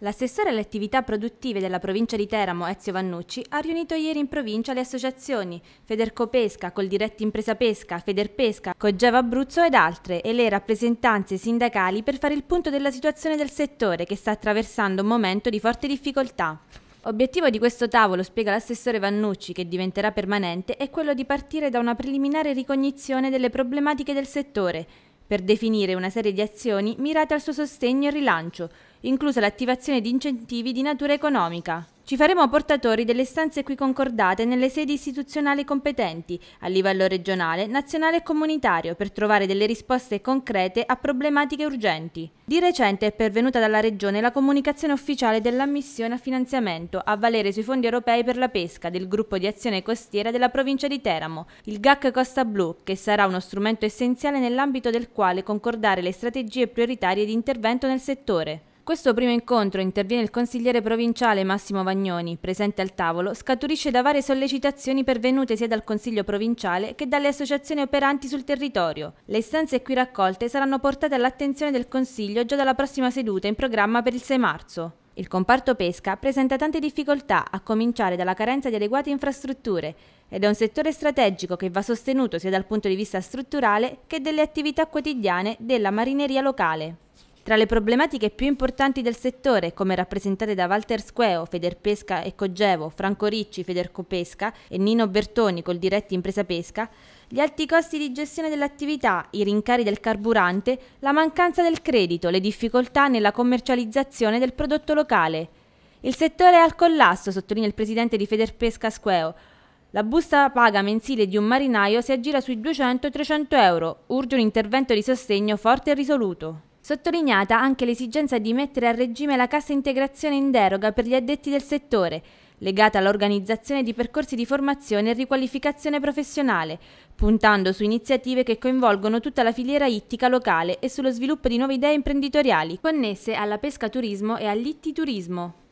L'assessore alle attività produttive della provincia di Teramo, Ezio Vannucci, ha riunito ieri in provincia le associazioni Federco Federcopesca, Coldiretti Impresa Pesca, Federpesca, Coggeva Abruzzo ed altre e le rappresentanze sindacali per fare il punto della situazione del settore che sta attraversando un momento di forte difficoltà. Obiettivo di questo tavolo, spiega l'assessore Vannucci, che diventerà permanente, è quello di partire da una preliminare ricognizione delle problematiche del settore, per definire una serie di azioni mirate al suo sostegno e rilancio, inclusa l'attivazione di incentivi di natura economica. Ci faremo portatori delle stanze qui concordate nelle sedi istituzionali competenti, a livello regionale, nazionale e comunitario, per trovare delle risposte concrete a problematiche urgenti. Di recente è pervenuta dalla Regione la comunicazione ufficiale dell'ammissione a finanziamento a valere sui fondi europei per la pesca del gruppo di azione costiera della provincia di Teramo, il GAC Costa Blu, che sarà uno strumento essenziale nell'ambito del quale concordare le strategie prioritarie di intervento nel settore. Questo primo incontro, interviene il consigliere provinciale Massimo Vagnoni, presente al tavolo, scaturisce da varie sollecitazioni pervenute sia dal Consiglio provinciale che dalle associazioni operanti sul territorio. Le istanze qui raccolte saranno portate all'attenzione del Consiglio già dalla prossima seduta in programma per il 6 marzo. Il comparto pesca presenta tante difficoltà, a cominciare dalla carenza di adeguate infrastrutture, ed è un settore strategico che va sostenuto sia dal punto di vista strutturale che delle attività quotidiane della marineria locale. Tra le problematiche più importanti del settore, come rappresentate da Walter Squeo, Federpesca e Cogevo, Franco Ricci, Federcopesca e Nino Bertoni col Diretti Impresa Pesca, gli alti costi di gestione dell'attività, i rincari del carburante, la mancanza del credito, le difficoltà nella commercializzazione del prodotto locale. Il settore è al collasso, sottolinea il presidente di Federpesca Squeo. La busta paga mensile di un marinaio si aggira sui 200-300 euro. Urge un intervento di sostegno forte e risoluto. Sottolineata anche l'esigenza di mettere a regime la cassa integrazione in deroga per gli addetti del settore, legata all'organizzazione di percorsi di formazione e riqualificazione professionale, puntando su iniziative che coinvolgono tutta la filiera ittica locale e sullo sviluppo di nuove idee imprenditoriali connesse alla pesca turismo e all'ittiturismo.